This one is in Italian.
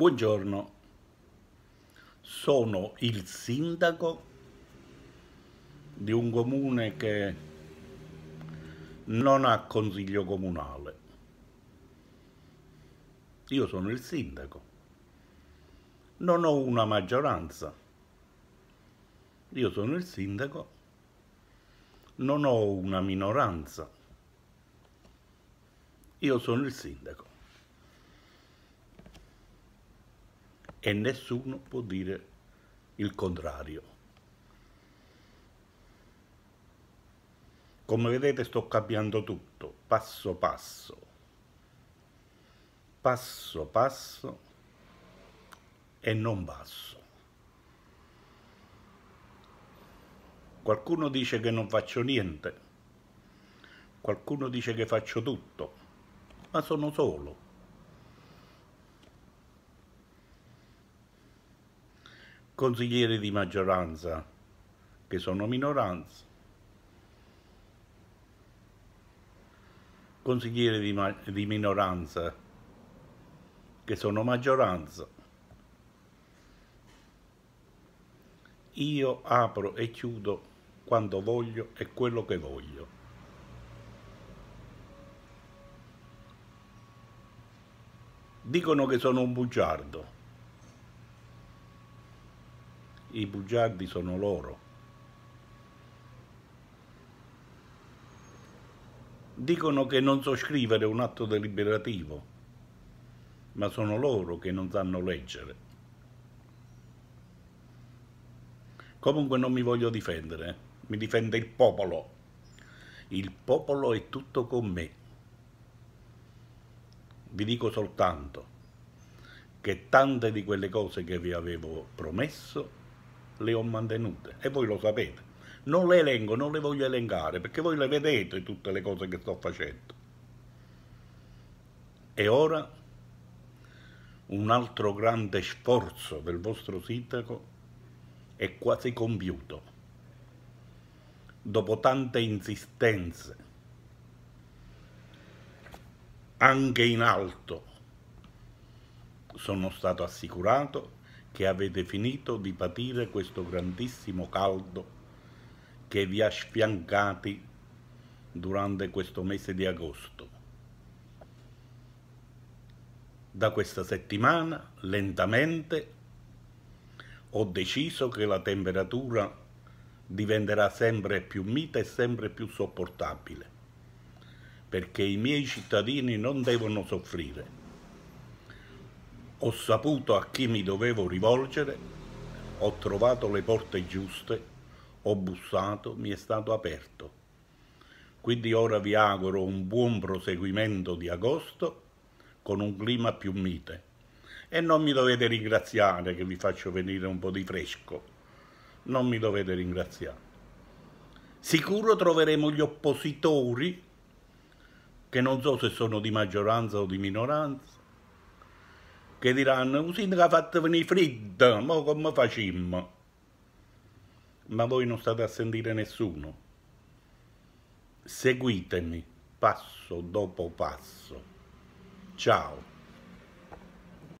Buongiorno, sono il sindaco di un comune che non ha consiglio comunale. Io sono il sindaco, non ho una maggioranza. Io sono il sindaco, non ho una minoranza. Io sono il sindaco. e nessuno può dire il contrario. Come vedete sto cambiando tutto, passo passo, passo passo e non passo. Qualcuno dice che non faccio niente, qualcuno dice che faccio tutto, ma sono solo. consiglieri di maggioranza, che sono minoranza, consiglieri di, di minoranza, che sono maggioranza. Io apro e chiudo quando voglio e quello che voglio. Dicono che sono un bugiardo i bugiardi sono loro. Dicono che non so scrivere un atto deliberativo, ma sono loro che non sanno leggere. Comunque non mi voglio difendere, eh. mi difende il popolo. Il popolo è tutto con me. Vi dico soltanto che tante di quelle cose che vi avevo promesso le ho mantenute e voi lo sapete. Non le elenco, non le voglio elencare perché voi le vedete tutte le cose che sto facendo. E ora un altro grande sforzo del vostro sindaco è quasi compiuto. Dopo tante insistenze, anche in alto, sono stato assicurato che avete finito di patire questo grandissimo caldo che vi ha sfiancati durante questo mese di agosto. Da questa settimana, lentamente, ho deciso che la temperatura diventerà sempre più mite e sempre più sopportabile, perché i miei cittadini non devono soffrire. Ho saputo a chi mi dovevo rivolgere, ho trovato le porte giuste, ho bussato, mi è stato aperto. Quindi ora vi auguro un buon proseguimento di agosto con un clima più mite. E non mi dovete ringraziare che vi faccio venire un po' di fresco. Non mi dovete ringraziare. Sicuro troveremo gli oppositori, che non so se sono di maggioranza o di minoranza, che diranno, un sindaco ha fatto venire freddo, ma come facemmo? Ma voi non state a sentire nessuno. Seguitemi passo dopo passo. Ciao.